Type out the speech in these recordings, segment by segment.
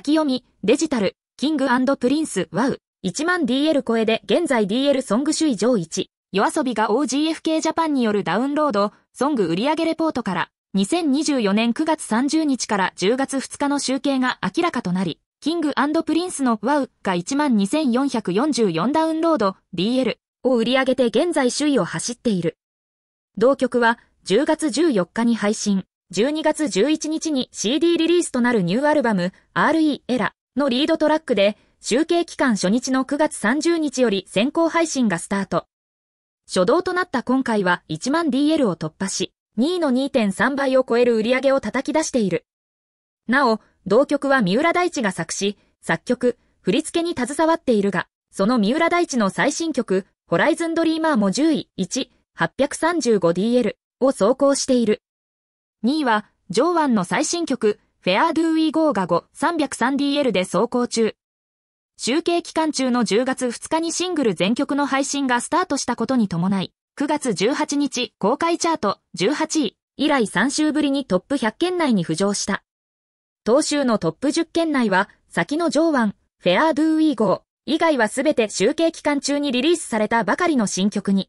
先読み、デジタル、キングプリンス、ワウ、1万 DL 超えで現在 DL ソング首位上1、夜遊びが OGFK ジャパンによるダウンロード、ソング売上レポートから、2024年9月30日から10月2日の集計が明らかとなり、キングプリンスのワウが12,444ダウンロード、DL を売り上げて現在首位を走っている。同曲は10月14日に配信。12月11日に CD リリースとなるニューアルバム RE エラのリードトラックで、集計期間初日の9月30日より先行配信がスタート。初動となった今回は1万 DL を突破し、2位の2.3倍を超える売り上げを叩き出している。なお、同曲は三浦大知が作詞、作曲、振り付けに携わっているが、その三浦大知の最新曲、ホライズンドリーマーも10位、1、835DL を走行している。2位は、ジョーワンの最新曲、フェアドゥウィーゴーが 5303DL で走行中。集計期間中の10月2日にシングル全曲の配信がスタートしたことに伴い、9月18日公開チャート18位以来3週ぶりにトップ100件内に浮上した。当週のトップ10圏内は、先の上腕、フェアドゥウィーゴー以外はすべて集計期間中にリリースされたばかりの新曲に。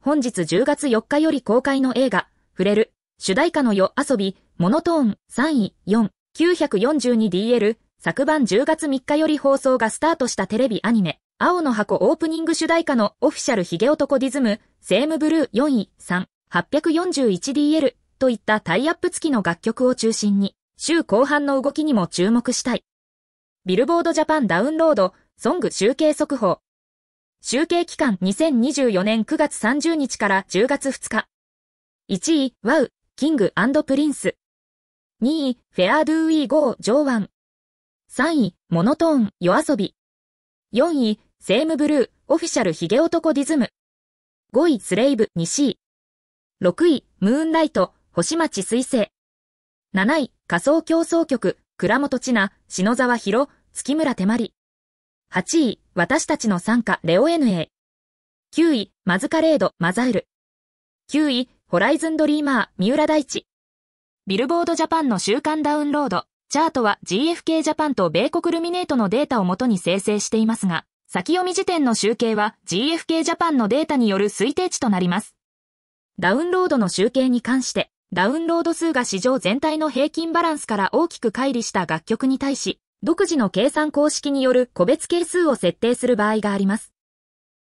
本日10月4日より公開の映画、触れる主題歌の夜遊び、モノトーン3位4、942DL、昨晩10月3日より放送がスタートしたテレビアニメ、青の箱オープニング主題歌のオフィシャルヒゲ男ディズム、セームブルー4位3、841DL といったタイアップ付きの楽曲を中心に、週後半の動きにも注目したい。ビルボードジャパンダウンロード、ソング集計速報。集計期間2024年9月30日から10月2日。1位、ワウ、キングプリンス。2位、フェアドゥウィーゴー・ジョーワン。3位、モノトーン、ヨアソビ。4位、セームブルー、オフィシャルヒゲ男ディズム。5位、スレイブ、西位。6位、ムーンライト、星町水星。7位、仮想競争局、倉本千奈、篠沢博、月村手まり。8位、私たちの参加、レオエヌエ9位、マズカレード、マザール。9位、ホライズンドリーマー、三浦大地。ビルボードジャパンの週間ダウンロード、チャートは GFK ジャパンと米国ルミネートのデータをもとに生成していますが、先読み時点の集計は GFK ジャパンのデータによる推定値となります。ダウンロードの集計に関して、ダウンロード数が市場全体の平均バランスから大きく乖離した楽曲に対し、独自の計算公式による個別係数を設定する場合があります。